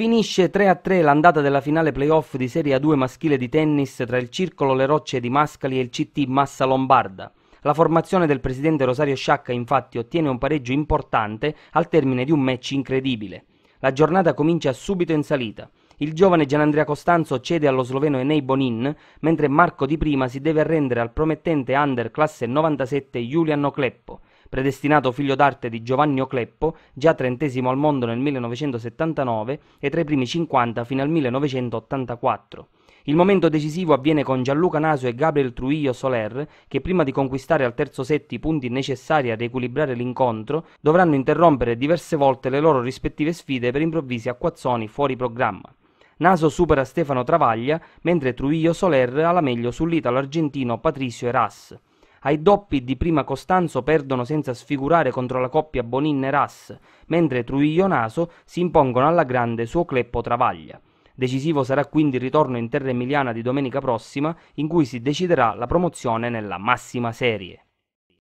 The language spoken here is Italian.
Finisce 3-3 l'andata della finale playoff di Serie A2 maschile di tennis tra il Circolo Le Rocce di Mascali e il CT Massa Lombarda. La formazione del presidente Rosario Sciacca infatti ottiene un pareggio importante al termine di un match incredibile. La giornata comincia subito in salita. Il giovane Gianandrea Costanzo cede allo sloveno Enei Bonin, mentre Marco Di Prima si deve arrendere al promettente under classe 97 Julian Cleppo predestinato figlio d'arte di Giovanni Ocleppo, già trentesimo al mondo nel 1979 e tra i primi 50 fino al 1984. Il momento decisivo avviene con Gianluca Naso e Gabriel Truillo Soler, che prima di conquistare al terzo set i punti necessari a riequilibrare l'incontro, dovranno interrompere diverse volte le loro rispettive sfide per improvvisi acquazzoni fuori programma. Naso supera Stefano Travaglia, mentre Truillo Soler ha la meglio sull'italo argentino Patricio Eras. Ai doppi di prima Costanzo perdono senza sfigurare contro la coppia Bonin-Ras, e mentre Truglio-Naso si impongono alla grande suo Cleppo Travaglia. Decisivo sarà quindi il ritorno in terra emiliana di domenica prossima, in cui si deciderà la promozione nella massima serie.